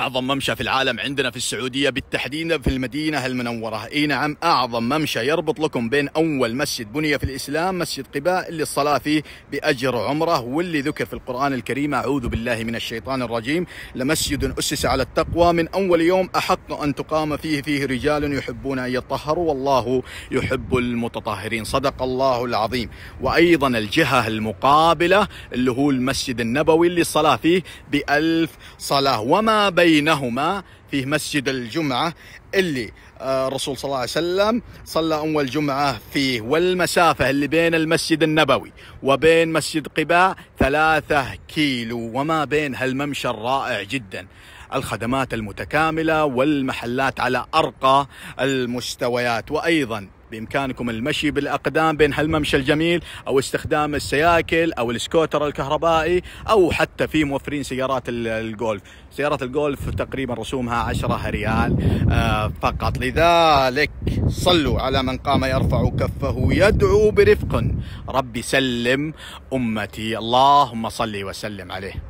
أعظم ممشى في العالم عندنا في السعودية بالتحديد في المدينة المنورة إي نعم أعظم ممشى يربط لكم بين أول مسجد بني في الإسلام مسجد قباء اللي الصلاة فيه بأجر عمره واللي ذكر في القرآن الكريم أعوذ بالله من الشيطان الرجيم لمسجد أسس على التقوى من أول يوم أحق أن تقام فيه فيه رجال يحبون أن يطهروا والله يحب المتطهرين صدق الله العظيم وأيضا الجهة المقابلة اللي هو المسجد النبوي اللي الصلاة فيه بألف صلاة وما بين بينهما في مسجد الجمعة اللي آه، الرسول صلى الله عليه وسلم صلى أول جمعة فيه والمسافة اللي بين المسجد النبوي وبين مسجد قباء ثلاثة كيلو وما بين هالممشى الرائع جدا الخدمات المتكاملة والمحلات على أرقى المستويات وأيضا بإمكانكم المشي بالأقدام بين هالممشى الجميل أو استخدام السياكل أو السكوتر الكهربائي أو حتى في موفرين سيارات الجولف سيارات الجولف تقريبا رسومها 10 ريال آه، فقط لذلك صلوا على من قام يرفع كفه يدعو برفق ربي سلم أمتي اللهم صل وسلم عليه